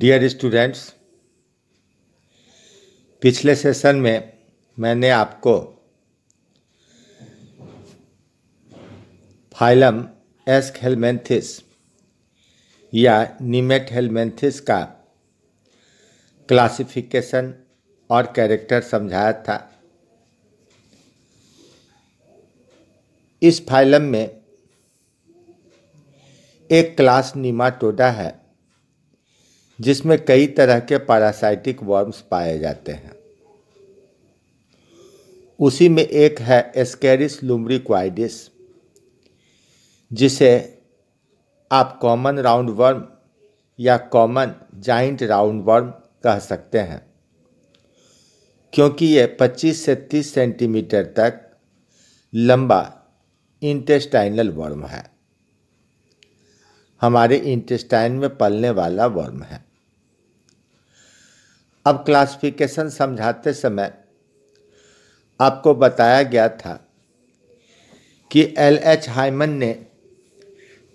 Dear students पिछले session में मैंने आपको फाइलम एस्क हेलमेंथिस या निमेट हेलमेंथिस का क्लासिफिकेशन और कैरेक्टर समझाया था इस फाइलम में एक क्लास निमाटोडा है जिसमें कई तरह के पैरासाइटिक वर्म्स पाए जाते हैं उसी में एक है एस्केरिस लुम्ब्रिक्वाइडिस जिसे आप कॉमन राउंड वर्म या कॉमन जाइंट राउंड वर्म कह सकते हैं क्योंकि ये 25 से 30 सेंटीमीटर तक लंबा इंटेस्टाइनल वर्म है हमारे इंटेस्टाइन में पलने वाला वर्म है अब क्लासिफिकेशन समझाते समय आपको बताया गया था कि एल एच हाइमन ने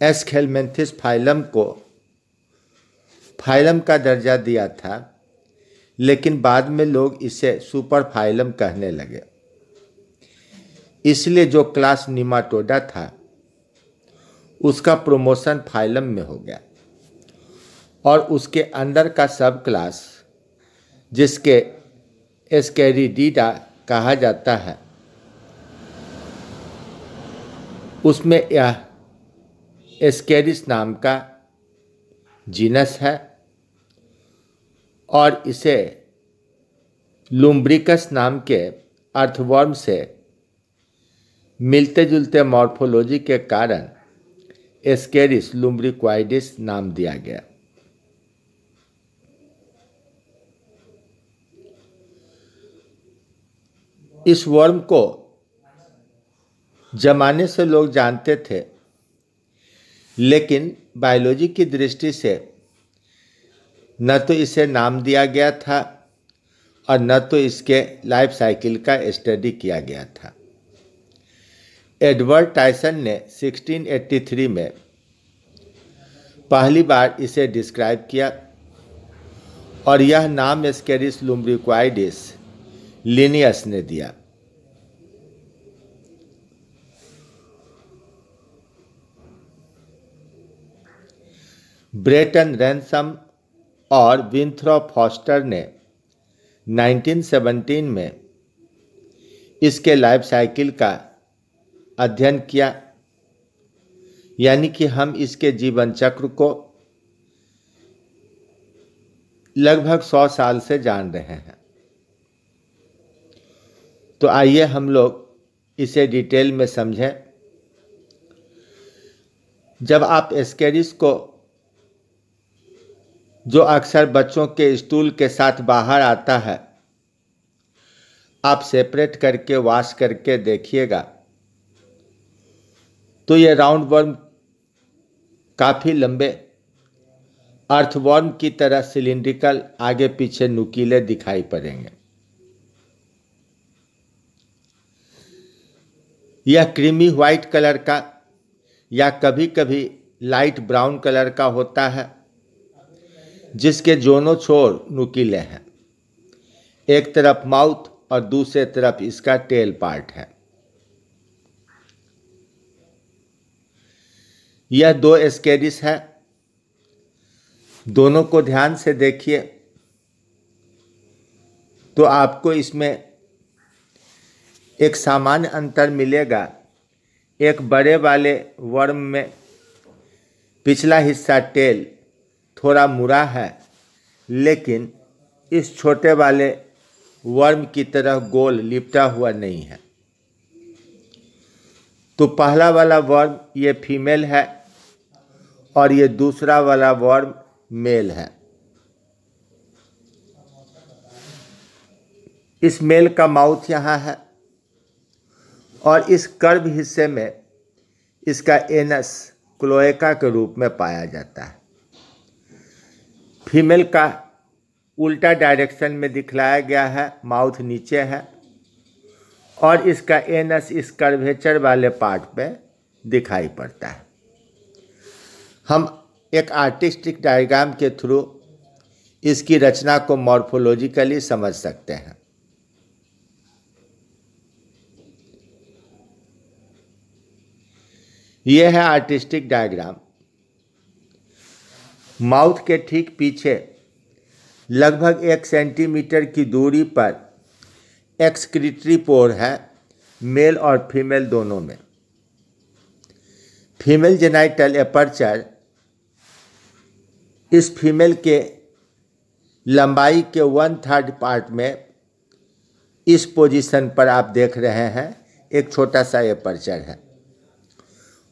एस खेलमेंथिस फाइलम को फाइलम का दर्जा दिया था लेकिन बाद में लोग इसे सुपर फाइलम कहने लगे इसलिए जो क्लास निमाटोडा था उसका प्रमोशन फाइलम में हो गया और उसके अंदर का सब क्लास जिसके एस्केरिडीडा कहा जाता है उसमें यह एस्केरिस नाम का जीनस है और इसे लुम्ब्रिकस नाम के अर्थवर्म से मिलते जुलते मॉर्फोलॉजी के कारण एस्केरिस लुम्ब्रिक्वाइडिस नाम दिया गया इस वर्म को जमाने से लोग जानते थे लेकिन बायोलॉजी की दृष्टि से न तो इसे नाम दिया गया था और न तो इसके लाइफ साइकिल का स्टडी किया गया था एडवर्ड टाइसन ने 1683 में पहली बार इसे डिस्क्राइब किया और यह नाम स्केरिस लुम्ब्रिक्वाइडिस लीनियस ने दिया ब्रेटन रैनसम और विंथ्रो फॉस्टर ने 1917 में इसके लाइफ साइकिल का अध्ययन किया यानी कि हम इसके जीवन चक्र को लगभग 100 साल से जान रहे हैं तो आइए हम लोग इसे डिटेल में समझें जब आप स्केरिस को जो अक्सर बच्चों के स्टूल के साथ बाहर आता है आप सेपरेट करके वॉश करके देखिएगा तो ये राउंड वर्म काफ़ी लंबे अर्थवर्म की तरह सिलिंड्रिकल आगे पीछे नुकीले दिखाई पड़ेंगे यह क्रीमी व्हाइट कलर का या कभी कभी लाइट ब्राउन कलर का होता है जिसके दोनों छोर नुकीले हैं एक तरफ माउथ और दूसरे तरफ इसका टेल पार्ट है यह दो स्केरिस है दोनों को ध्यान से देखिए तो आपको इसमें एक सामान्य अंतर मिलेगा एक बड़े वाले वर्म में पिछला हिस्सा टेल थोड़ा मुरा है लेकिन इस छोटे वाले वर्म की तरह गोल लिपटा हुआ नहीं है तो पहला वाला वर्म ये फीमेल है और ये दूसरा वाला वर्म मेल है इस मेल का माउथ यहाँ है और इस कर्व हिस्से में इसका एनस क्लोएका के रूप में पाया जाता है फीमेल का उल्टा डायरेक्शन में दिखलाया गया है माउथ नीचे है और इसका एनस इस कर्वेचर वाले पार्ट पे दिखाई पड़ता है हम एक आर्टिस्टिक डायग्राम के थ्रू इसकी रचना को मॉर्फोलॉजिकली समझ सकते हैं ये है आर्टिस्टिक डायग्राम माउथ के ठीक पीछे लगभग एक सेंटीमीटर की दूरी पर एक्सक्रिटरी पोर है मेल और फीमेल दोनों में फीमेल जेनाइटल एपर्चर इस फीमेल के लंबाई के वन थर्ड पार्ट में इस पोजीशन पर आप देख रहे हैं एक छोटा सा एपर्चर है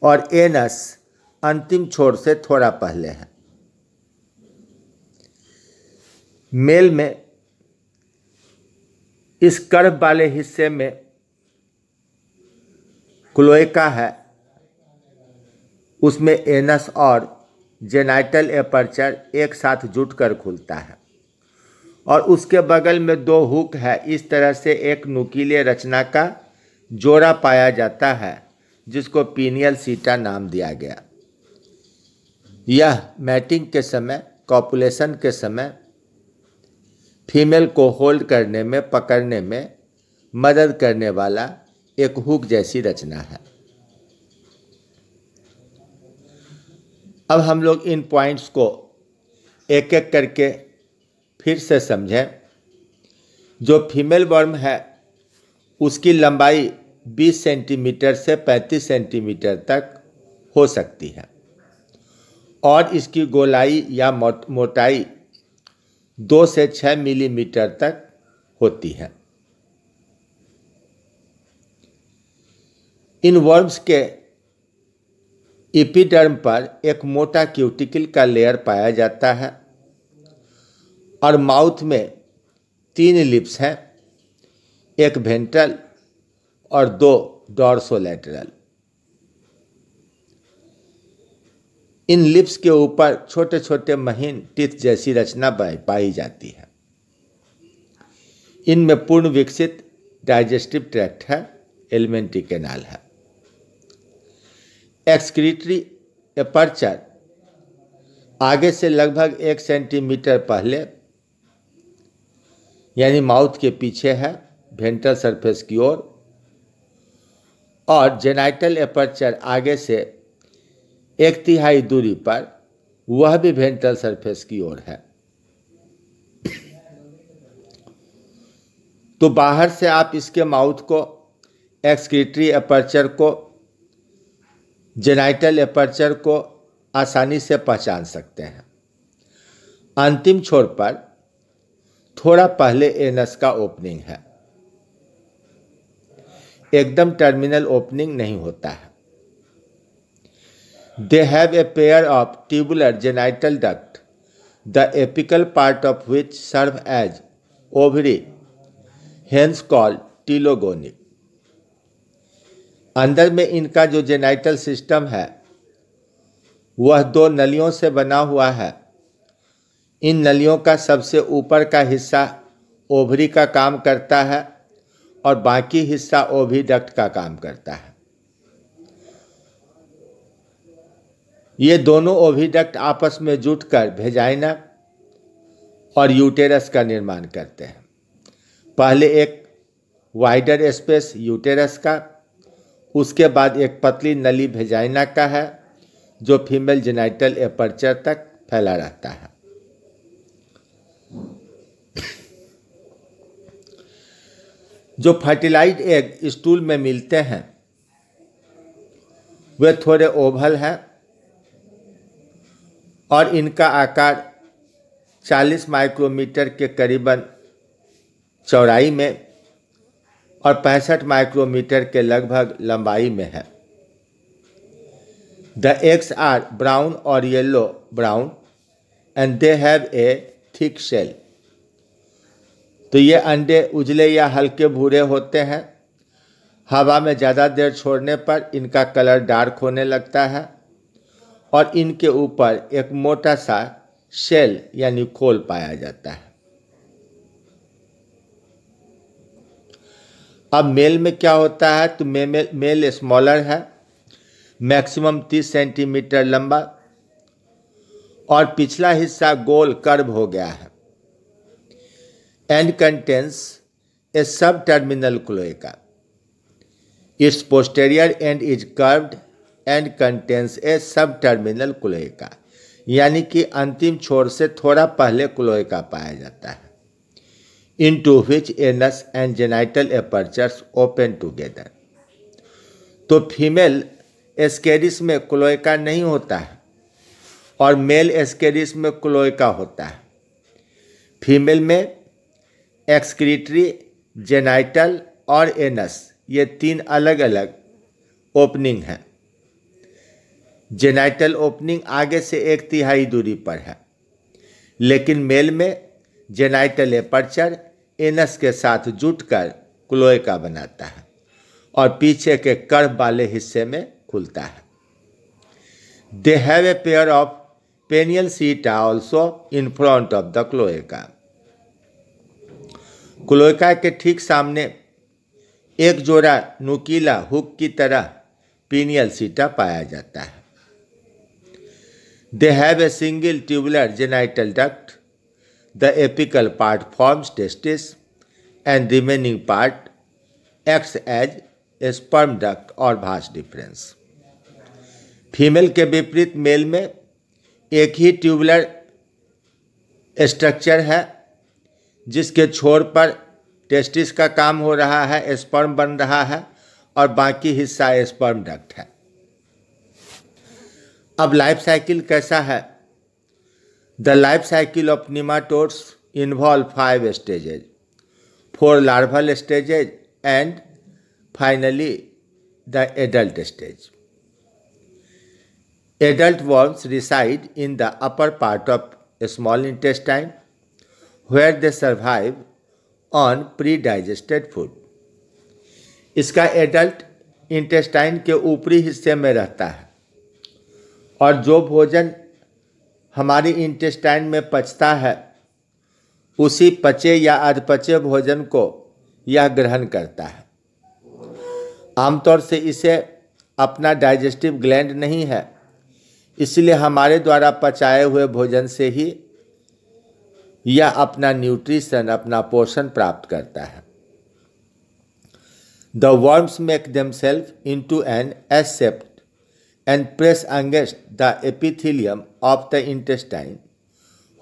और एनस अंतिम छोर से थोड़ा पहले है मेल में इस कर्व वाले हिस्से में क्लोएका है उसमें एनस और जेनाइटल एपर्चर एक साथ जुट कर खुलता है और उसके बगल में दो हुक है इस तरह से एक नुकीले रचना का जोड़ा पाया जाता है जिसको पीनियल सीटा नाम दिया गया यह मैटिंग के समय कॉपुलेशन के समय फीमेल को होल्ड करने में पकड़ने में मदद करने वाला एक हुक जैसी रचना है अब हम लोग इन पॉइंट्स को एक एक करके फिर से समझें जो फीमेल वर्म है उसकी लंबाई 20 सेंटीमीटर से 35 सेंटीमीटर तक हो सकती है और इसकी गोलाई या मोटाई दो से 6 मिलीमीटर तक होती है इन वर्म्स के इपीडर्म पर एक मोटा क्यूटिकल का लेयर पाया जाता है और माउथ में तीन लिप्स हैं एक वेंट्रल और दो डॉर्सोलेटरल इन लिप्स के ऊपर छोटे छोटे महीन टिथ जैसी रचना पाई जाती है इनमें पूर्ण विकसित डाइजेस्टिव ट्रैक्ट है एलिमेंट्री कैनाल है एक्सक्रीटरी एपर्चर आगे से लगभग एक सेंटीमीटर पहले यानी माउथ के पीछे है वेंट्रल सरफेस की ओर और जेनाइटल एपर्चर आगे से एक तिहाई दूरी पर वह भी वेंट्रल सरफेस की ओर है तो बाहर से आप इसके माउथ को एक्सक्रीटरी एपर्चर को जेनाइटल एपर्चर को आसानी से पहचान सकते हैं अंतिम छोर पर थोड़ा पहले एनस का ओपनिंग है एकदम टर्मिनल ओपनिंग नहीं होता है they have a pair of tubular genital duct the apical part of which serve as ovary hence call telogony अंदर में इनका जो जेनाइटल सिस्टम है वह दो नलियों से बना हुआ है इन नलियों का सबसे ऊपर का हिस्सा ओवरी का काम करता है और बाकी हिस्सा डक्ट का काम करता है ये दोनों ओविडक्ट आपस में जुटकर भेजाइना और यूटेरस का निर्माण करते हैं पहले एक वाइडर स्पेस यूटेरस का उसके बाद एक पतली नली भेजाइना का है जो फीमेल जेनाइटल एपर्चर तक फैला रहता है जो फर्टिलाइज एग स्टूल में मिलते हैं वे थोड़े ओवल हैं और इनका आकार 40 माइक्रोमीटर के करीबन चौड़ाई में और पैंसठ माइक्रोमीटर के लगभग लंबाई में है द एग्स आर ब्राउन और yellow brown and they have a thick shell तो ये अंडे उजले या हल्के भूरे होते हैं हवा में ज़्यादा देर छोड़ने पर इनका कलर डार्क होने लगता है और इनके ऊपर एक मोटा सा शेल यानी खोल पाया जाता है अब मेल में क्या होता है तो मे, मे, मेल स्मॉलर है मैक्सिमम 30 सेंटीमीटर लंबा और पिछला हिस्सा गोल कर्व हो गया है a sub terminal cloaca its posterior end is curved and contains a sub terminal cloaca यानी कि अंतिम छोर से थोड़ा पहले क्लोएका पाया जाता है into which anus and genital apertures open together तो फीमेल एस्केरिस में क्लोएका नहीं होता है और मेल एस्केरिस में क्लोएका होता है फीमेल में एक्सक्रीटरी जेनाइटल और एनस ये तीन अलग अलग ओपनिंग हैं जेनाइटल ओपनिंग आगे से एक तिहाई दूरी पर है लेकिन मेल में जेनाइटल एपर्चर एनस के साथ जुटकर क्लोएका बनाता है और पीछे के कर्व वाले हिस्से में खुलता है they have a pair of penial setae also in front of the cloaca cloaca के ठीक सामने एक जोड़ा नुकीला हुक की तरह पीनियल सीटा पाया जाता है they have a single tubular genital duct the apical part forms testis and remaining part acts as a sperm duct और भाष डिफरेंस फीमेल के विपरीत मेल में एक ही ट्यूबुलर स्ट्रक्चर है जिसके छोर पर टेस्टिस का काम हो रहा है स्पर्म बन रहा है और बाकी हिस्सा स्पर्म डक्ट है अब लाइफ साइकिल कैसा है the life cycle of nematodes involve five stages four larval stages and finally the adult stage adult worms reside in the upper part of small intestine where they survive on pre-digested food. इसका adult intestine के ऊपरी हिस्से में रहता है और जो भोजन हमारी इंटेस्टाइन में पचता है उसी पचे या अधपचे भोजन को यह ग्रहण करता है आमतौर से इसे अपना डाइजेस्टिव ग्लैंड नहीं है इसलिए हमारे द्वारा पचाए हुए भोजन से ही यह अपना न्यूट्रिशन अपना पोषण प्राप्त करता है the worms make them self into an S shape and press against the epithelium of the intestine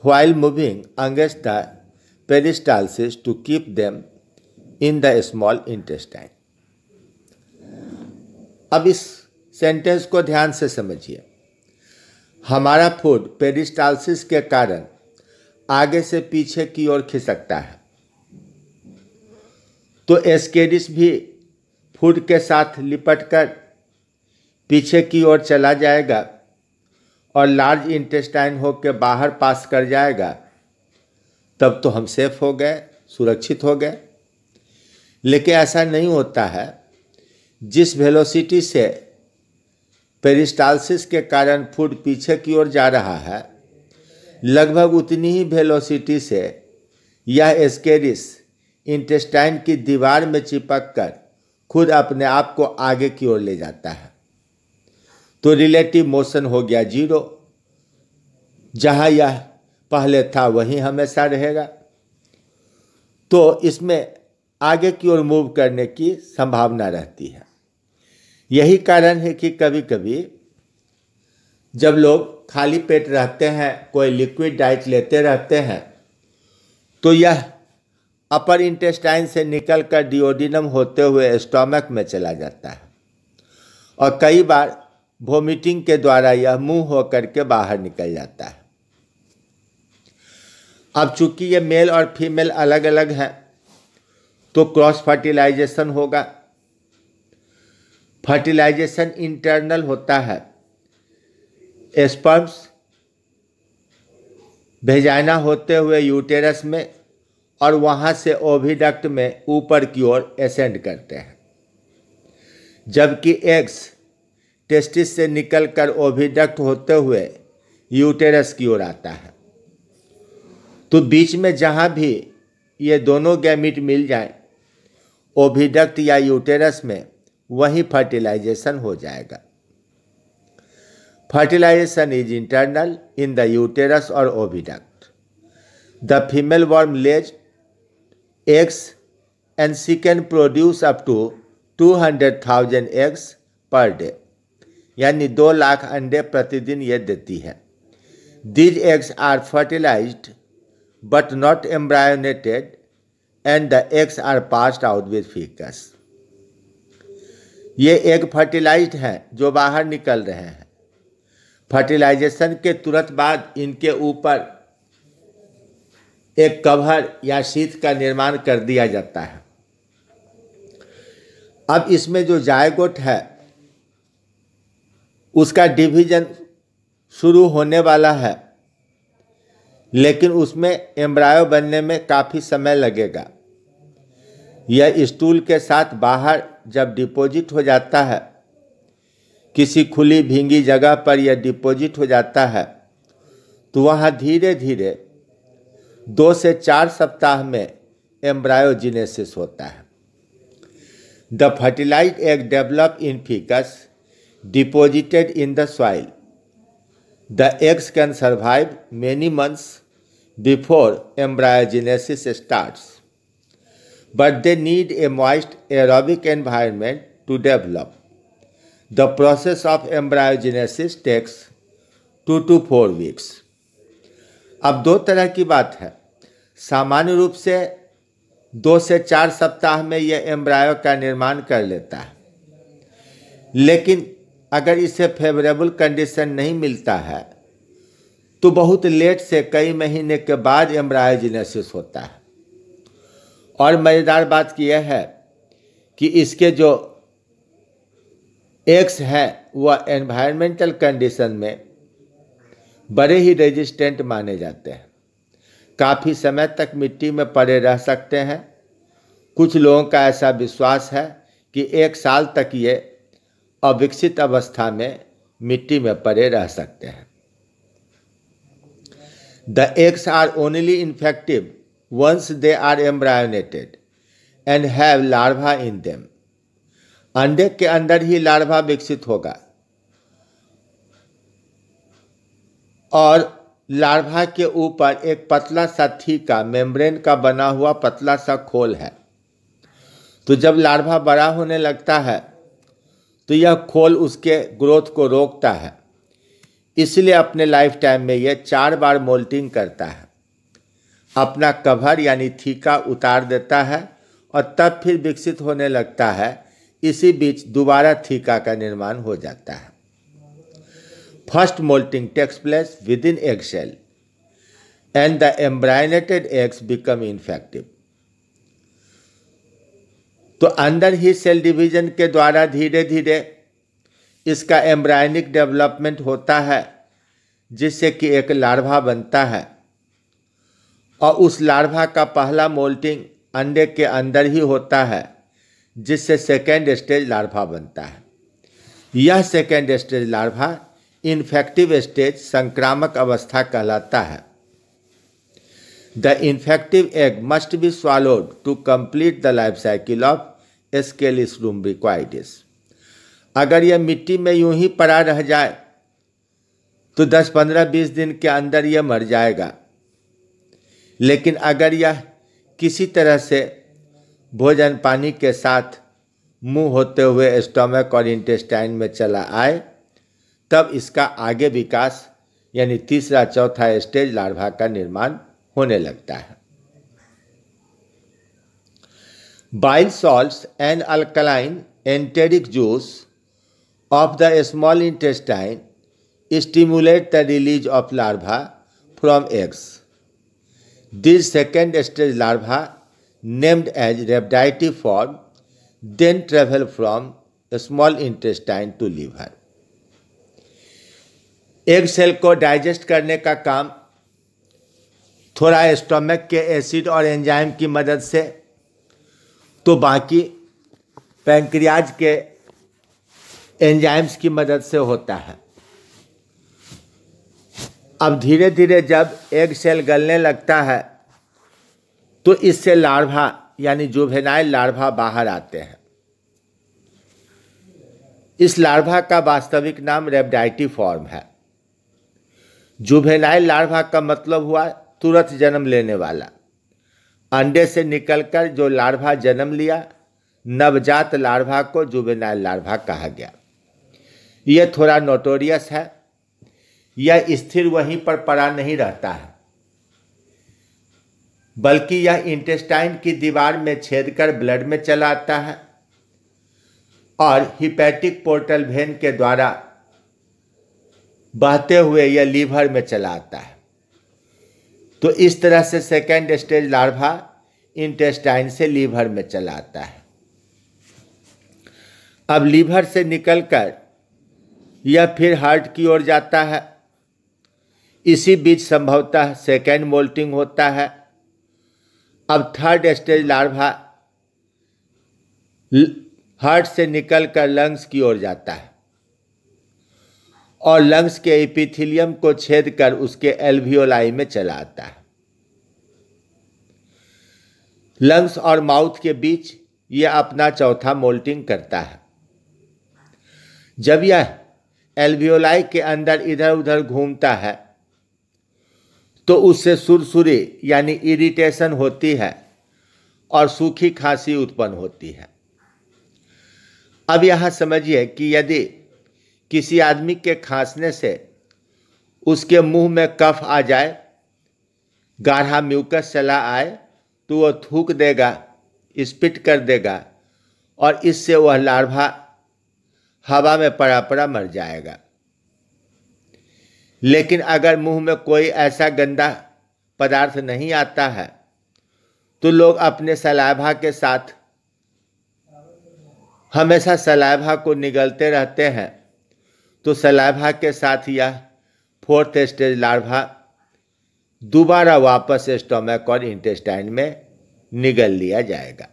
while moving against the peristalsis to keep them in the small intestine अब इस सेंटेंस को ध्यान से समझिए हमारा फूड पेरिस्टालसिस के कारण आगे से पीछे की ओर खिसकता है तो एस्केरिस भी फूड के साथ लिपटकर पीछे की ओर चला जाएगा और लार्ज इंटेस्टाइन होकर बाहर पास कर जाएगा तब तो हम सेफ हो गए सुरक्षित हो गए लेकिन ऐसा नहीं होता है जिस वेलोसिटी से पेरिस्टालसिस के कारण फूड पीछे की ओर जा रहा है लगभग उतनी ही वेलोसिटी से यह स्केरिस इंटेस्टाइन की दीवार में चिपक कर खुद अपने आप को आगे की ओर ले जाता है तो रिलेटिव मोशन हो गया जीरो जहाँ यह पहले था वहीं हमेशा रहेगा तो इसमें आगे की ओर मूव करने की संभावना रहती है यही कारण है कि कभी कभी जब लोग खाली पेट रहते हैं कोई लिक्विड डाइट लेते रहते हैं तो यह अपर इंटेस्टाइन से निकलकर डिओडिनम होते हुए स्टोमक में चला जाता है और कई बार वोमिटिंग के द्वारा यह मुंह होकर के बाहर निकल जाता है अब चूंकि ये मेल और फीमेल अलग अलग हैं तो क्रॉस फर्टिलाइजेशन होगा फर्टिलाइजेशन इंटरनल होता है स्पर्म्स भेजाना होते हुए यूटेरस में और वहाँ से ओविडक्ट में ऊपर की ओर एसेंड करते हैं जबकि एग्स टेस्टिस से निकलकर ओविडक्ट होते हुए यूटेरस की ओर आता है तो बीच में जहाँ भी ये दोनों गैमिट मिल जाए ओविडक्ट या यूटेरस में वहीं फर्टिलाइजेशन हो जाएगा Fertilization is internal in the uterus or oviduct. The female worm lays eggs and she can produce up to 200,000 eggs per day. यानी दो लाख अंडे प्रतिदिन ये देती है these eggs are fertilized but not embryonated and the eggs are passed out with faeces ये egg fertilized हैं जो बाहर निकल रहे हैं फर्टिलाइजेशन के तुरंत बाद इनके ऊपर एक कवर या शीत का निर्माण कर दिया जाता है अब इसमें जो जायगोट है उसका डिवीजन शुरू होने वाला है लेकिन उसमें एम्ब्रायो बनने में काफ़ी समय लगेगा यह स्टूल के साथ बाहर जब डिपॉजिट हो जाता है किसी खुली भींगी जगह पर यह डिपॉजिट हो जाता है तो वहाँ धीरे धीरे दो से चार सप्ताह में एम्ब्रायोजिनेसिस होता है the fertilize egg develop in faeces deposited in the soil the eggs can survive many months before embryogenesis starts but they need a moist aerobic environment to develop The process of embryogenesis takes two to four weeks अब दो तरह की बात है सामान्य रूप से दो से चार सप्ताह में यह एम्ब्रायो का निर्माण कर लेता है लेकिन अगर इसे फेवरेबल कंडीशन नहीं मिलता है तो बहुत लेट से कई महीने के बाद एम्ब्रायोजेनेसिस होता है और मज़ेदार बात यह है कि इसके जो एक्स है वह एनवायरमेंटल कंडीशन में बड़े ही रेजिस्टेंट माने जाते हैं काफ़ी समय तक मिट्टी में पड़े रह सकते हैं कुछ लोगों का ऐसा विश्वास है कि एक साल तक ये अविकसित अवस्था में मिट्टी में पड़े रह सकते हैं the eggs are only infective once they are embryonated and have larva in them अंडे के अंदर ही लार्वा विकसित होगा और लार्वा के ऊपर एक पतला सा थीका मेम्ब्रेन का बना हुआ पतला सा खोल है तो जब लार्वा बड़ा होने लगता है तो यह खोल उसके ग्रोथ को रोकता है इसलिए अपने लाइफ टाइम में यह चार बार मोल्टिंग करता है अपना कवर यानी थीका उतार देता है और तब फिर विकसित होने लगता है इसी बीच दोबारा थीका का निर्माण हो जाता है first moulting takes place within egg shell and the embryonated eggs become infective तो अंदर ही सेल डिवीजन के द्वारा धीरे धीरे इसका एम्ब्राइनिक डेवलपमेंट होता है जिससे कि एक लार्वा बनता है और उस लार्वा का पहला मोल्टिंग अंडे के अंदर ही होता है जिससे सेकेंड स्टेज लार्वा बनता है यह second stage larva infective stage संक्रामक अवस्था कहलाता है the infective egg must be swallowed to complete the life cycle of Ascaris lumbricoides अगर यह मिट्टी में यूं ही पड़ा रह जाए तो 10-15-20 दिन के अंदर यह मर जाएगा लेकिन अगर यह किसी तरह से भोजन पानी के साथ मुंह होते हुए स्टोमक और इंटेस्टाइन में चला आए तब इसका आगे विकास यानी तीसरा चौथा स्टेज लार्वा का निर्माण होने लगता है bile salts and alkaline enteric juice of the small intestine stimulate the release of larva from eggs this second stage larva named as rhabdoidal form, then travel from small intestine to liver. Egg cell को digest करने का काम थोड़ा stomach के acid और enzyme की मदद से तो बाकी पैंक्रियाज के एंजाइम्स की मदद से होता है अब धीरे धीरे जब एग सेल गलने लगता है तो इससे लार्वा यानी भेनाइल लार्वा बाहर आते हैं इस लार्वा का वास्तविक नाम रेबडाइटी फॉर्म है जुवेनाइल लार्वा का मतलब हुआ तुरंत जन्म लेने वाला अंडे से निकलकर जो लार्वा जन्म लिया नवजात लार्वा को जुबेनाइल लार्वा कहा गया यह थोड़ा नोटोरियस है यह स्थिर वहीं पर पड़ा नहीं रहता है बल्कि यह इंटेस्टाइन की दीवार में छेद कर ब्लड में चला आता है और हिपैटिक पोर्टल वेन के द्वारा बहते हुए यह लीवर में चला आता है तो इस तरह से सेकेंड स्टेज लार्वा इंटेस्टाइन से लीवर में चला आता है अब लीवर से निकलकर यह फिर हार्ट की ओर जाता है इसी बीच संभवतः सेकेंड मोल्टिंग होता है अब थर्ड स्टेज लार्वा हार्ट से निकलकर लंग्स की ओर जाता है और लंग्स के एपिथिलियम को छेद कर उसके एल्वियोलाई में चला आता है लंग्स और माउथ के बीच यह अपना चौथा मोल्टिंग करता है जब यह एल्वियोलाई के अंदर इधर उधर घूमता है तो उससे सुरसुरी यानी इरिटेशन होती है और सूखी खांसी उत्पन्न होती है अब यहाँ समझिए कि यदि किसी आदमी के खांसने से उसके मुंह में कफ आ जाए गाढ़ा म्यूकस चला आए तो वह थूक देगा स्पिट कर देगा और इससे वह लार्वा हवा में पड़ा पड़ा मर जाएगा लेकिन अगर मुंह में कोई ऐसा गंदा पदार्थ नहीं आता है तो लोग अपने सलाभा के साथ हमेशा सलाभा को निगलते रहते हैं तो सलाभा के साथ यह फोर्थ स्टेज लार्वा दोबारा वापस स्टोमक और इंटेस्टाइन में निगल लिया जाएगा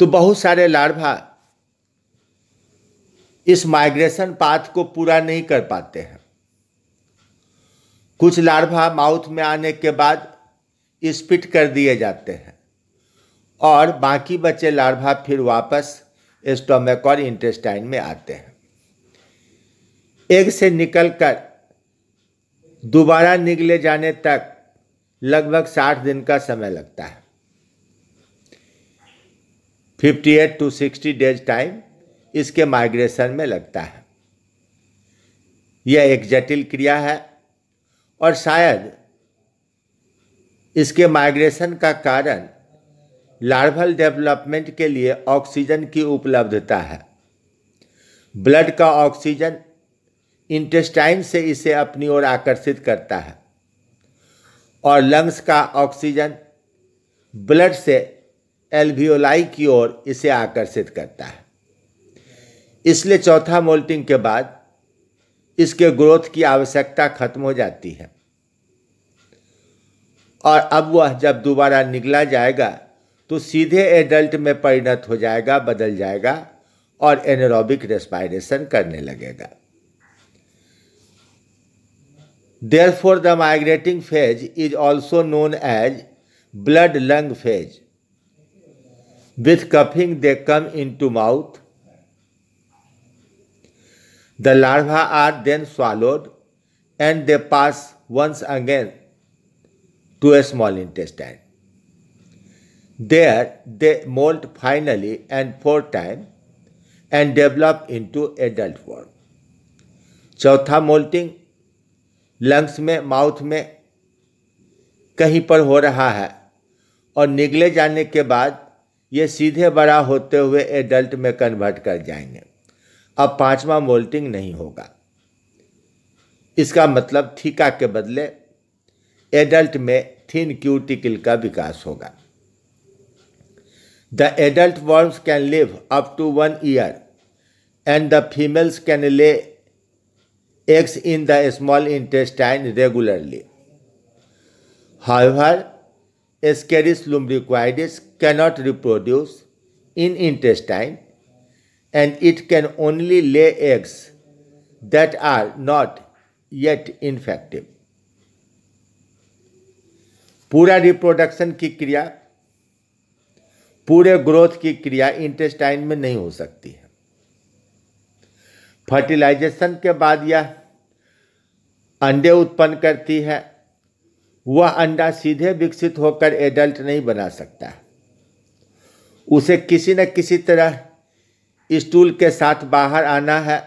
तो बहुत सारे लार्वा इस माइग्रेशन पाथ को पूरा नहीं कर पाते हैं कुछ लार्वा माउथ में आने के बाद स्पिट कर दिए जाते हैं और बाकी बचे लार्वा फिर वापस स्टोमक और इंटेस्टाइन में आते हैं एक से निकलकर दोबारा निकले जाने तक लगभग साठ दिन का समय लगता है fifty eight to sixty days time इसके माइग्रेशन में लगता है यह एक जटिल क्रिया है और शायद इसके माइग्रेशन का कारण लार्वल डेवलपमेंट के लिए ऑक्सीजन की उपलब्धता है ब्लड का ऑक्सीजन इंटेस्टाइन से इसे अपनी ओर आकर्षित करता है और लंग्स का ऑक्सीजन ब्लड से एल्वियोलाई की ओर इसे आकर्षित करता है इसलिए चौथा मोल्टिंग के बाद इसके ग्रोथ की आवश्यकता खत्म हो जाती है और अब वह जब दोबारा निकला जाएगा तो सीधे एडल्ट में परिणत हो जाएगा बदल जाएगा और एनरोबिक रेस्पायरेशन करने लगेगा therefore the migrating phase is also known as blood lung phase with coughing they come into mouth The larvae are then swallowed and they pass once again to a small intestine. There they molt finally and four time and develop into adult form. चौथा molting lungs में mouth में कहीं पर हो रहा है और निगले जाने के बाद ये सीधे बड़ा होते हुए एडल्ट में कन्वर्ट कर जाएंगे अब पांचवा मोल्टिंग नहीं होगा इसका मतलब थीका के बदले एडल्ट में थिन क्यूटिकल का विकास होगा the adult worms can live up to one year and the females can lay eggs in the small intestine regularly however Ascaris lumbricoides cannot reproduce in intestine and it can only lay eggs that are not yet infective. पूरा reproduction की क्रिया पूरे growth की क्रिया intestine में नहीं हो सकती है फर्टिलाइजेशन के बाद यह अंडे उत्पन्न करती है वह अंडा सीधे विकसित होकर एडल्ट नहीं बना सकता उसे किसी न किसी तरह स्टूल के साथ बाहर आना है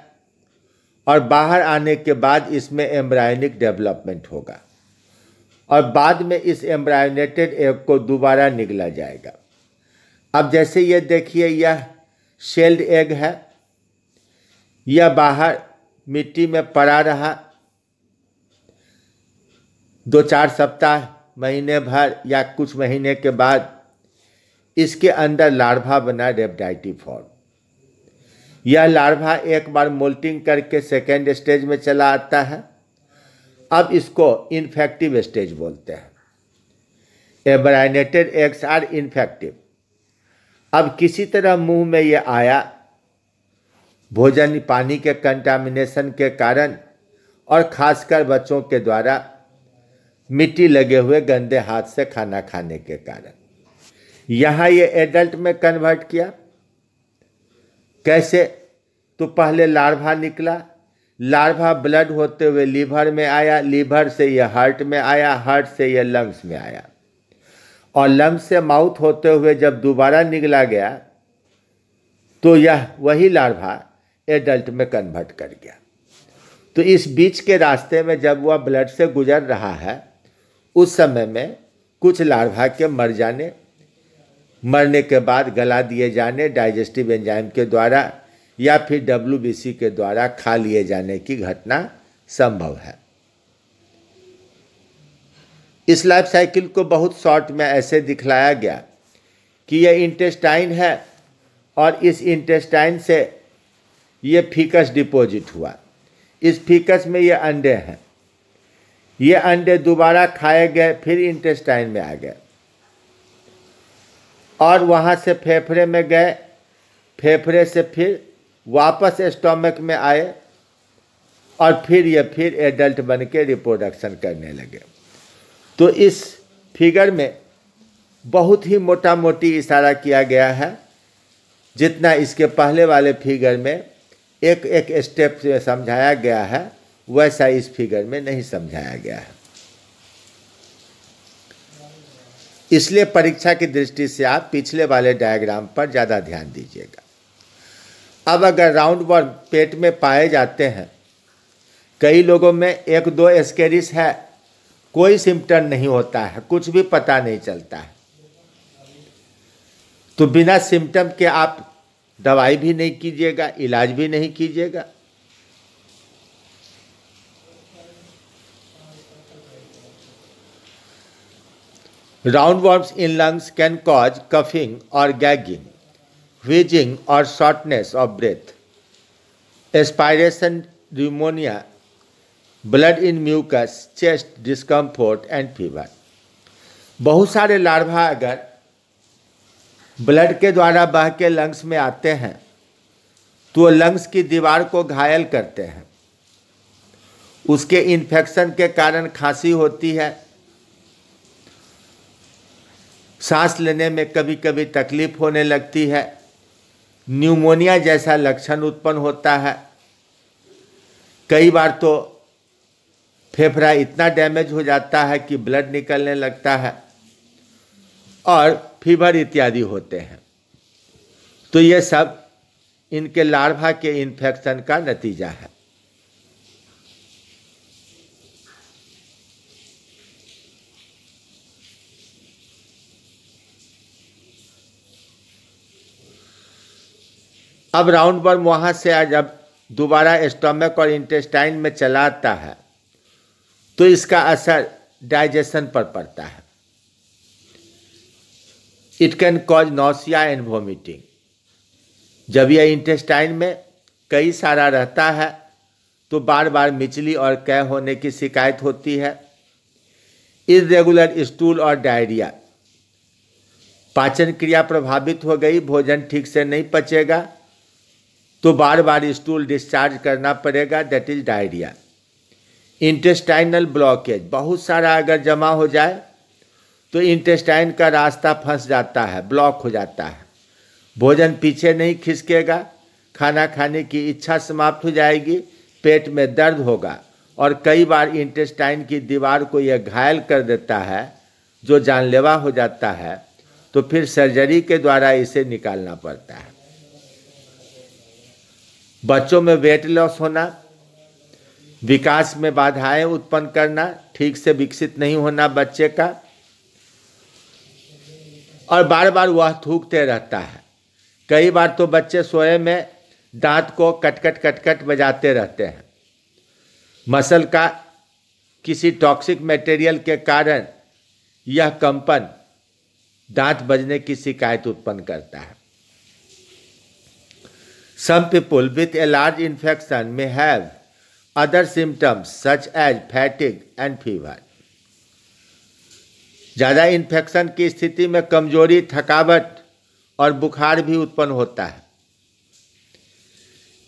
और बाहर आने के बाद इसमें एम्ब्रायनिक डेवलपमेंट होगा और बाद में इस एम्ब्रायनेटेड एग को दोबारा निकला जाएगा अब जैसे ये देखिए यह शेल्ड एग है यह बाहर मिट्टी में पड़ा रहा दो चार सप्ताह महीने भर या कुछ महीने के बाद इसके अंदर लार्वा बना रेपडाइटी फॉर्म यह लार्वा एक बार मोल्टिंग करके सेकेंड स्टेज में चला आता है अब इसको इन्फेक्टिव स्टेज बोलते हैं एब्राइनेटेड एग्स आर इन्फेक्टिव अब किसी तरह मुंह में ये आया भोजन पानी के कंटामिनेशन के कारण और खासकर बच्चों के द्वारा मिट्टी लगे हुए गंदे हाथ से खाना खाने के कारण यहाँ ये एडल्ट में कन्वर्ट किया कैसे तो पहले लार्वा निकला लार्वा ब्लड होते हुए लीवर में आया लीवर से यह हार्ट में आया हार्ट से यह लंग्स में आया और लंग्स से माउथ होते हुए जब दोबारा निकला गया तो यह वही लार्वा एडल्ट में कन्वर्ट कर गया तो इस बीच के रास्ते में जब वह ब्लड से गुजर रहा है उस समय में कुछ लार्वा के मर जाने मरने के बाद गला दिए जाने डाइजेस्टिव एंजाइम के द्वारा या फिर डब्ल्यू के द्वारा खा लिए जाने की घटना संभव है इस लाइफ साइकिल को बहुत शॉर्ट में ऐसे दिखलाया गया कि यह इंटेस्टाइन है और इस इंटेस्टाइन से ये फीकस डिपॉजिट हुआ इस फीकस में ये अंडे हैं ये अंडे दोबारा खाए गए फिर इंटेस्टाइन में आ गए और वहाँ से फेफड़े में गए फेफड़े से फिर वापस स्टोमक में आए और फिर ये फिर एडल्ट बन के रिप्रोडक्शन करने लगे तो इस फिगर में बहुत ही मोटा मोटी इशारा किया गया है जितना इसके पहले वाले फिगर में एक एक स्टेप से समझाया गया है वैसा इस फिगर में नहीं समझाया गया है इसलिए परीक्षा की दृष्टि से आप पिछले वाले डायग्राम पर ज़्यादा ध्यान दीजिएगा अब अगर राउंड वर्म पेट में पाए जाते हैं कई लोगों में एक दो एस्केरिस है कोई सिम्टम नहीं होता है कुछ भी पता नहीं चलता है तो बिना सिम्टम के आप दवाई भी नहीं कीजिएगा इलाज भी नहीं कीजिएगा Roundworms in lungs can cause coughing or gagging, wheezing or shortness of breath. Aspiration pneumonia, blood in mucus, chest discomfort and fever. बहुत सारे लार्वा अगर ब्लड के द्वारा बह के लंग्स में आते हैं तो वो लंग्स की दीवार को घायल करते हैं उसके इन्फेक्शन के कारण खांसी होती है सांस लेने में कभी कभी तकलीफ होने लगती है न्यूमोनिया जैसा लक्षण उत्पन्न होता है कई बार तो फेफड़ा इतना डैमेज हो जाता है कि ब्लड निकलने लगता है और फीवर इत्यादि होते हैं तो ये सब इनके लार्वा के इन्फेक्शन का नतीजा है अब राउंड बर्म वहाँ से जब दोबारा स्टमक और इंटेस्टाइन में चलाता है तो इसका असर डाइजेशन पर पड़ता है it can cause nausea and vomiting जब यह इंटेस्टाइन में कई सारा रहता है तो बार बार मिचली और कै होने की शिकायत होती है इरेगुलर स्टूल और डायरिया पाचन क्रिया प्रभावित हो गई भोजन ठीक से नहीं पचेगा तो बार बार स्टूल डिस्चार्ज करना पड़ेगा that is diarrhoea intestinal blockage बहुत सारा अगर जमा हो जाए तो इंटेस्टाइन का रास्ता फंस जाता है ब्लॉक हो जाता है भोजन पीछे नहीं खिसकेगा खाना खाने की इच्छा समाप्त हो जाएगी पेट में दर्द होगा और कई बार इंटेस्टाइन की दीवार को यह घायल कर देता है जो जानलेवा हो जाता है तो फिर सर्जरी के द्वारा इसे निकालना पड़ता है बच्चों में वेट लॉस होना विकास में बाधाएं उत्पन्न करना ठीक से विकसित नहीं होना बच्चे का और बार बार वह थूकते रहता है कई बार तो बच्चे सोए में दांत को कटकट कटकट बजाते रहते हैं मसल का किसी टॉक्सिक मटेरियल के कारण यह कंपन दांत बजने की शिकायत उत्पन्न करता है Some people with a large infection may have other symptoms such as fatigue and fever. ज़्यादा इन्फेक्शन की स्थिति में कमजोरी थकावट और बुखार भी उत्पन्न होता है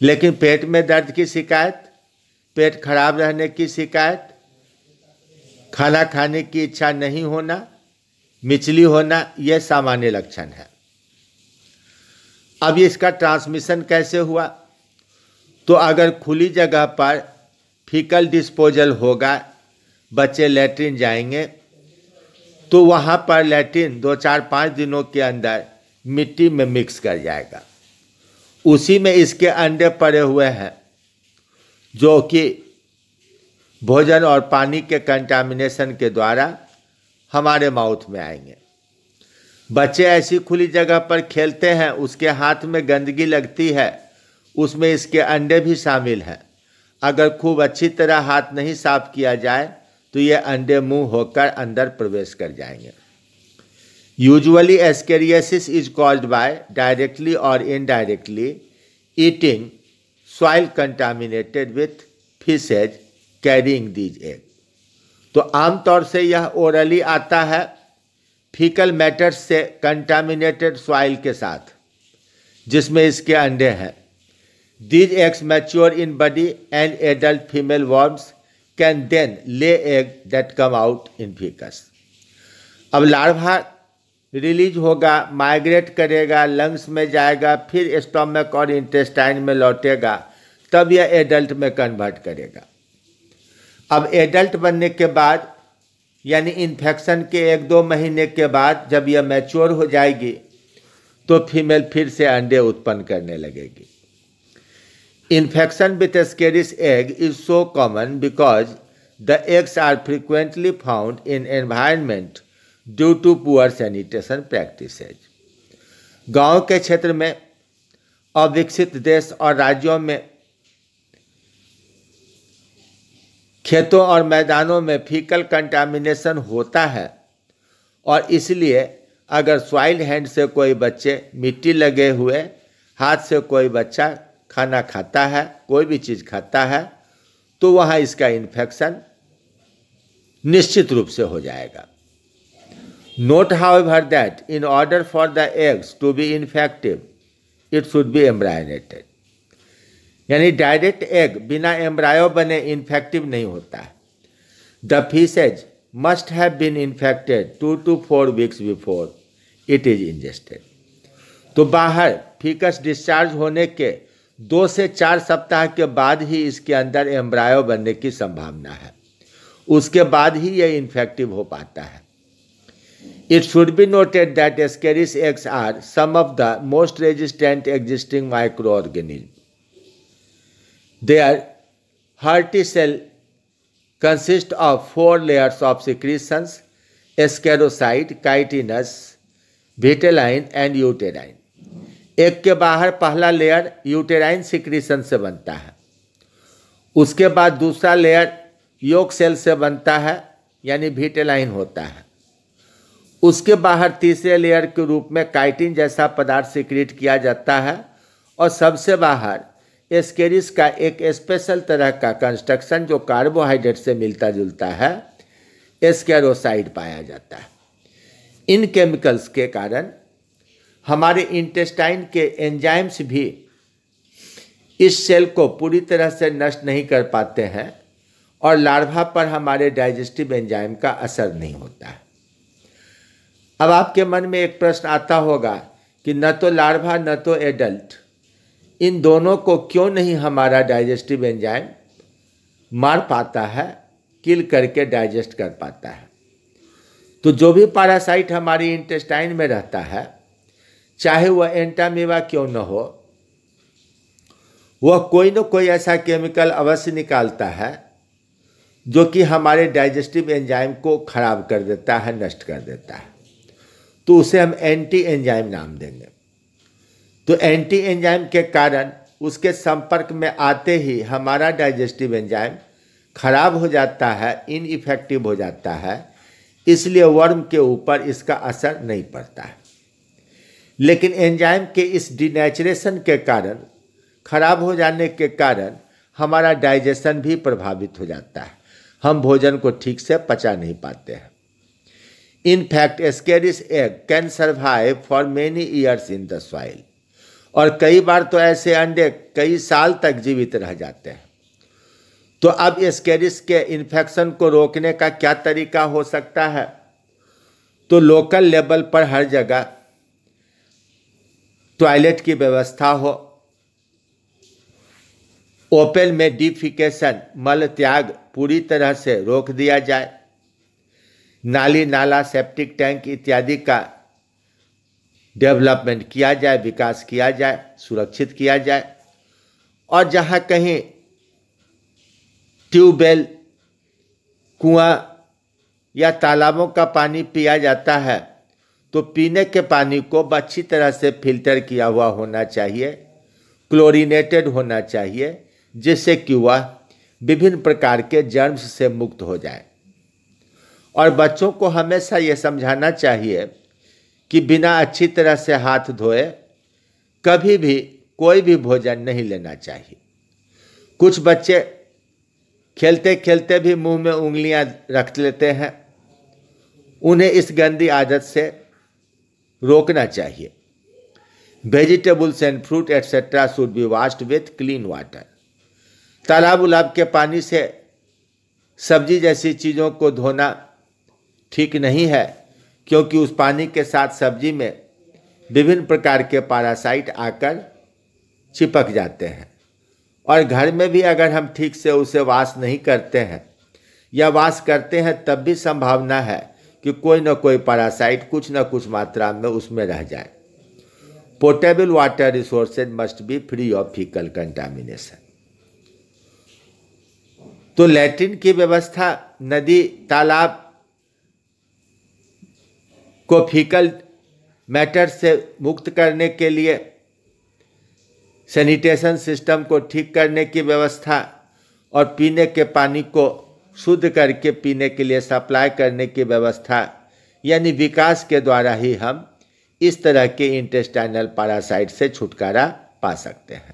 लेकिन पेट में दर्द की शिकायत पेट खराब रहने की शिकायत खाना खाने की इच्छा नहीं होना मिचली होना यह सामान्य लक्षण है अब इसका ट्रांसमिशन कैसे हुआ तो अगर खुली जगह पर फिकल डिस्पोजल होगा बच्चे लेट्रिन जाएंगे तो वहाँ पर लेटरिन दो चार पाँच दिनों के अंदर मिट्टी में मिक्स कर जाएगा उसी में इसके अंडे पड़े हुए हैं जो कि भोजन और पानी के कंटामिनेशन के द्वारा हमारे माउथ में आएंगे बच्चे ऐसी खुली जगह पर खेलते हैं उसके हाथ में गंदगी लगती है उसमें इसके अंडे भी शामिल हैं अगर खूब अच्छी तरह हाथ नहीं साफ किया जाए तो ये अंडे मुंह होकर अंदर प्रवेश कर जाएंगे usually ascariasis is called by directly और indirectly eating soil contaminated with faeces carrying these egg तो आमतौर से यह ओरली आता है फीकल मैटर्स से कंटामिनेटेड सॉइल के साथ जिसमें इसके अंडे हैं these eggs mature in body and adult female worms can then lay egg that come out in faeces अब लार्वा रिलीज होगा माइग्रेट करेगा लंग्स में जाएगा फिर स्टोमक और इंटेस्टाइन में लौटेगा तब यह एडल्ट में कन्वर्ट करेगा अब एडल्ट बनने के बाद यानी इन्फेक्शन के एक दो महीने के बाद जब यह मैच्योर हो जाएगी तो फीमेल फिर से अंडे उत्पन्न करने लगेगी infection with Ascaris egg is so common because the eggs are frequently found in environment due to poor sanitation practice गांव के क्षेत्र में अविकसित देश और राज्यों में खेतों और मैदानों में फीकल कंटामिनेशन होता है और इसलिए अगर सॉइल हैंड से कोई बच्चे मिट्टी लगे हुए हाथ से कोई बच्चा खाना खाता है कोई भी चीज़ खाता है तो वहाँ इसका इन्फेक्शन निश्चित रूप से हो जाएगा note however that in order for the eggs to be infective it should be embryonated यानी डायरेक्ट एग बिना एम्ब्रायो बने इन्फेक्टिव नहीं होता है the faeces must have been infected two to four weeks before it is ingested तो बाहर faeces discharge होने के दो से चार सप्ताह के बाद ही इसके अंदर एम्ब्रायो बनने की संभावना है उसके बाद ही यह इन्फेक्टिव हो पाता है should be noted that Ascaris Ascaris are some of the most resistant existing micro microorganisms. Their hearty cell consists of four layers of secretions ascarosides chitinous vitelline and uterine एक के बाहर पहला लेयर यूटेराइन सिक्रीशन से बनता है उसके बाद दूसरा लेयर योग सेल से बनता है यानी विटेलाइन होता है उसके बाहर तीसरे लेयर के रूप में काइटिन जैसा पदार्थ सिक्रीट किया जाता है और सबसे बाहर एस्केरिस का एक स्पेशल तरह का कंस्ट्रक्शन जो कार्बोहाइड्रेट से मिलता जुलता है एस्केरोसाइड पाया जाता है इन केमिकल्स के कारण हमारे इंटेस्टाइन के एंजाइम्स भी इस सेल को पूरी तरह से नष्ट नहीं कर पाते हैं और लार्वा पर हमारे डाइजेस्टिव एंजाइम का असर नहीं होता है अब आपके मन में एक प्रश्न आता होगा कि न तो लार्वा न तो एडल्ट इन दोनों को क्यों नहीं हमारा डाइजेस्टिव एंजाइम मार पाता है किल करके डाइजेस्ट कर पाता है तो जो भी पैरासाइट हमारी इंटेस्टाइन में रहता है चाहे वह एंटामीवा क्यों न हो वह कोई ना कोई ऐसा केमिकल अवश्य निकालता है जो कि हमारे डाइजेस्टिव एंजाइम को ख़राब कर देता है नष्ट कर देता है तो उसे हम एंटी एंजाइम नाम देंगे तो एंटी एंजाइम के कारण उसके संपर्क में आते ही हमारा डाइजेस्टिव एंजाइम खराब हो जाता है इनइफेक्टिव हो जाता है इसलिए वर्म के ऊपर इसका असर नहीं पड़ता है लेकिन एंजाइम के इस डिनेचरेशन के कारण खराब हो जाने के कारण हमारा डाइजेशन भी प्रभावित हो जाता है हम भोजन को ठीक से पचा नहीं पाते हैं in fact Ascaris egg can survive for many years in the soil और कई बार तो ऐसे अंडे कई साल तक जीवित रह जाते हैं तो अब स्केरिस के इन्फेक्शन को रोकने का क्या तरीका हो सकता है तो लोकल लेवल पर हर जगह टॉयलेट की व्यवस्था हो ओपन में डिफिकेशन मल त्याग पूरी तरह से रोक दिया जाए नाली नाला सेप्टिक टैंक इत्यादि का डेवलपमेंट किया जाए विकास किया जाए सुरक्षित किया जाए और जहाँ कहीं ट्यूबवेल कुआं या तालाबों का पानी पिया जाता है तो पीने के पानी को अच्छी तरह से फिल्टर किया हुआ होना चाहिए क्लोरीनेटेड होना चाहिए जिससे कि वह विभिन्न प्रकार के जर्म्स से मुक्त हो जाए और बच्चों को हमेशा ये समझाना चाहिए कि बिना अच्छी तरह से हाथ धोए कभी भी कोई भी भोजन नहीं लेना चाहिए कुछ बच्चे खेलते खेलते भी मुंह में उंगलियां रख लेते हैं उन्हें इस गंदी आदत से रोकना चाहिए vegetables and fruit etcetera should be washed with clean water तालाब उलाब के पानी से सब्जी जैसी चीज़ों को धोना ठीक नहीं है क्योंकि उस पानी के साथ सब्जी में विभिन्न प्रकार के पारासाइट आकर चिपक जाते हैं और घर में भी अगर हम ठीक से उसे वास नहीं करते हैं या वास करते हैं तब भी संभावना है कि कोई ना कोई पैरासाइट कुछ ना कुछ मात्रा में उसमें रह जाए portable water resources must be free of faecal contamination तो लैट्रिन की व्यवस्था नदी तालाब को फीकल मैटर से मुक्त करने के लिए सैनिटेशन सिस्टम को ठीक करने की व्यवस्था और पीने के पानी को शुद्ध करके पीने के लिए सप्लाई करने की व्यवस्था यानी विकास के द्वारा ही हम इस तरह के इंटेस्टाइनल पैरासाइट से छुटकारा पा सकते हैं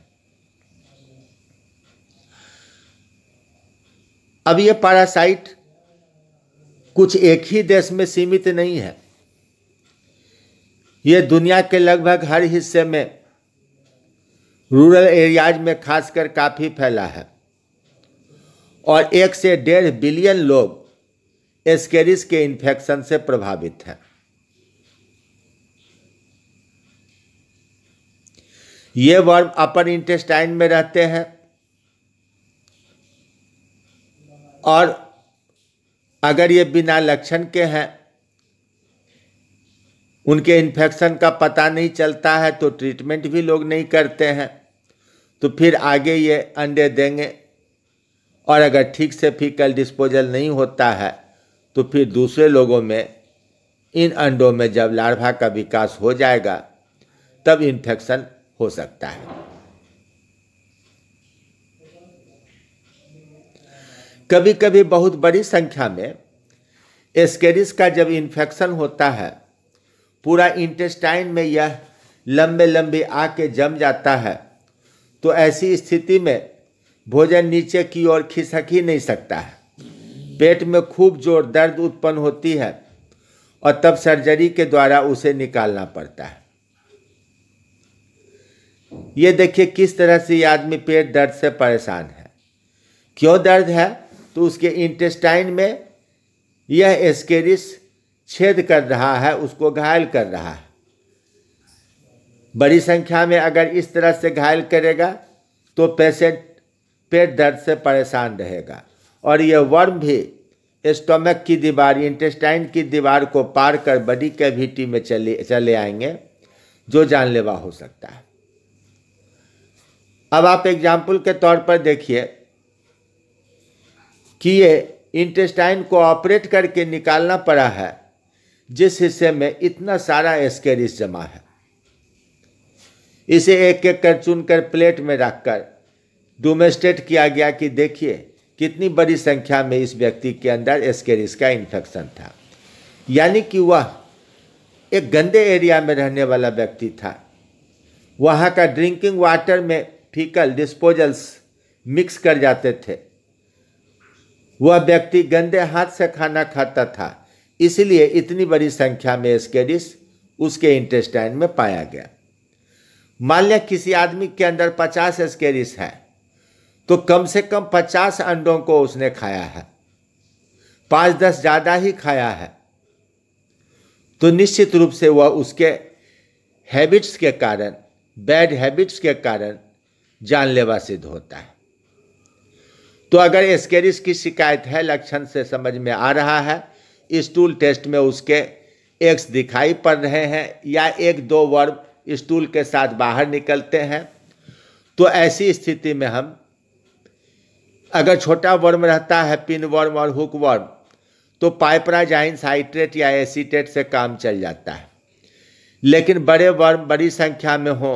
अब ये पैरासाइट कुछ एक ही देश में सीमित नहीं है ये दुनिया के लगभग हर हिस्से में रूरल एरियाज में खासकर काफ़ी फैला है और एक से डेढ़ बिलियन लोग एस्केरिस के इन्फेक्शन से प्रभावित हैं ये वर्म अपर इंटेस्टाइन में रहते हैं और अगर ये बिना लक्षण के हैं उनके इन्फेक्शन का पता नहीं चलता है तो ट्रीटमेंट भी लोग नहीं करते हैं तो फिर आगे ये अंडे देंगे और अगर ठीक से फीकल डिस्पोजल नहीं होता है तो फिर दूसरे लोगों में इन अंडों में जब लार्वा का विकास हो जाएगा तब इन्फेक्शन हो सकता है कभी कभी बहुत बड़ी संख्या में एस्केरिस का जब इन्फेक्शन होता है पूरा इंटेस्टाइन में यह लंबे लंबे आके जम जाता है तो ऐसी स्थिति में भोजन नीचे की ओर खिसक ही नहीं सकता है पेट में खूब जोर दर्द उत्पन्न होती है और तब सर्जरी के द्वारा उसे निकालना पड़ता है ये देखिए किस तरह से ये आदमी पेट दर्द से परेशान है क्यों दर्द है तो उसके इंटेस्टाइन में यह एस्केरिस छेद कर रहा है उसको घायल कर रहा है बड़ी संख्या में अगर इस तरह से घायल करेगा तो पेशेंट पेट दर्द से परेशान रहेगा और यह वर्म भी स्टोमक की दीवार इंटेस्टाइन की दीवार को पार कर बडी कैविटी में चले चले आएंगे जो जानलेवा हो सकता है अब आप एग्जाम्पल के तौर पर देखिए कि ये इंटेस्टाइन को ऑपरेट करके निकालना पड़ा है जिस हिस्से में इतना सारा एस्केरिस जमा है इसे एक एक कर चुनकर प्लेट में रखकर डोमेस्टेट किया गया कि देखिए कितनी बड़ी संख्या में इस व्यक्ति के अंदर एस्केरिस का इन्फेक्शन था यानी कि वह एक गंदे एरिया में रहने वाला व्यक्ति था वहाँ का ड्रिंकिंग वाटर में फीकल डिस्पोजल्स मिक्स कर जाते थे वह व्यक्ति गंदे हाथ से खाना खाता था इसलिए इतनी बड़ी संख्या में स्केडिस उसके इंटेस्टाइन में पाया गया मान लिया किसी आदमी के अंदर पचास स्केरिस है तो कम से कम पचास अंडों को उसने खाया है पाँच दस ज़्यादा ही खाया है तो निश्चित रूप से वह उसके हैबिट्स के कारण बैड हैबिट्स के कारण जानलेवा सिद्ध होता है तो अगर स्केरिस की शिकायत है लक्षण से समझ में आ रहा है स्टूल टेस्ट में उसके एक्स दिखाई पड़ रहे हैं या एक दो वर्ब स्टूल के साथ बाहर निकलते हैं तो ऐसी स्थिति में हम अगर छोटा वर्म रहता है पिन वर्म और हुक वर्म तो पाइपराजाइन साइट्रेट या एसीटेट से काम चल जाता है लेकिन बड़े वर्म बड़ी संख्या में हो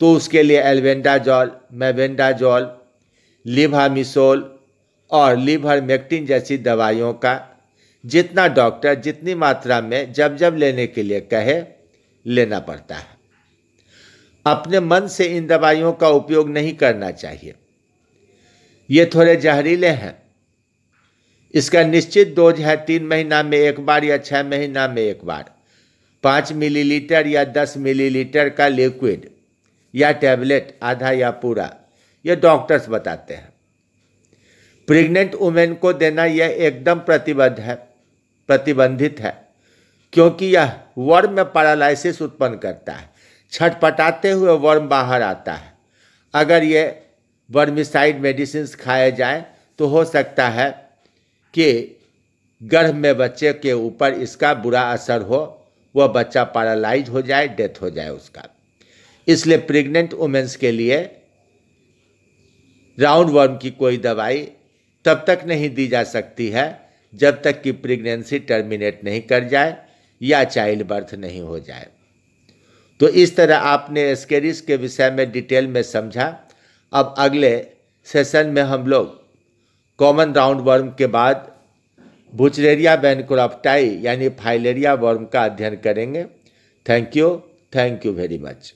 तो उसके लिए एल्वेंडाजॉल मेवेंडाजॉल मिसोल और लिवर मेक्टिन जैसी दवाइयों का जितना डॉक्टर जितनी मात्रा में जब जब लेने के लिए कहे लेना पड़ता है अपने मन से इन दवाइयों का उपयोग नहीं करना चाहिए ये थोड़े जहरीले हैं इसका निश्चित डोज है तीन महीना में एक बार या छः महीना में एक बार पाँच मिलीलीटर या दस मिलीलीटर का लिक्विड या टैबलेट आधा या पूरा ये डॉक्टर्स बताते हैं प्रेग्नेंट वुमेन को देना यह एकदम प्रतिबद्ध है प्रतिबंधित है क्योंकि यह वर्म में पैरालाइसिस उत्पन्न करता है छटपटाते हुए वर्म बाहर आता है अगर ये वर्मिसाइड मेडिसिन खाए जाए तो हो सकता है कि गर्भ में बच्चे के ऊपर इसका बुरा असर हो वह बच्चा पैरालाइज हो जाए डेथ हो जाए उसका इसलिए प्रेग्नेंट वुमेंस के लिए राउंड वर्म की कोई दवाई तब तक नहीं दी जा सकती है जब तक कि प्रेगनेंसी टर्मिनेट नहीं कर जाए या चाइल्ड बर्थ नहीं हो जाए तो इस तरह आपने स्केरिस के विषय में डिटेल में समझा अब अगले सेशन में हम लोग कॉमन राउंड वर्म के बाद भुचरेरिया बैनक्राफ्टाई यानी फाइलेरिया वर्म का अध्ययन करेंगे thank you thank you very much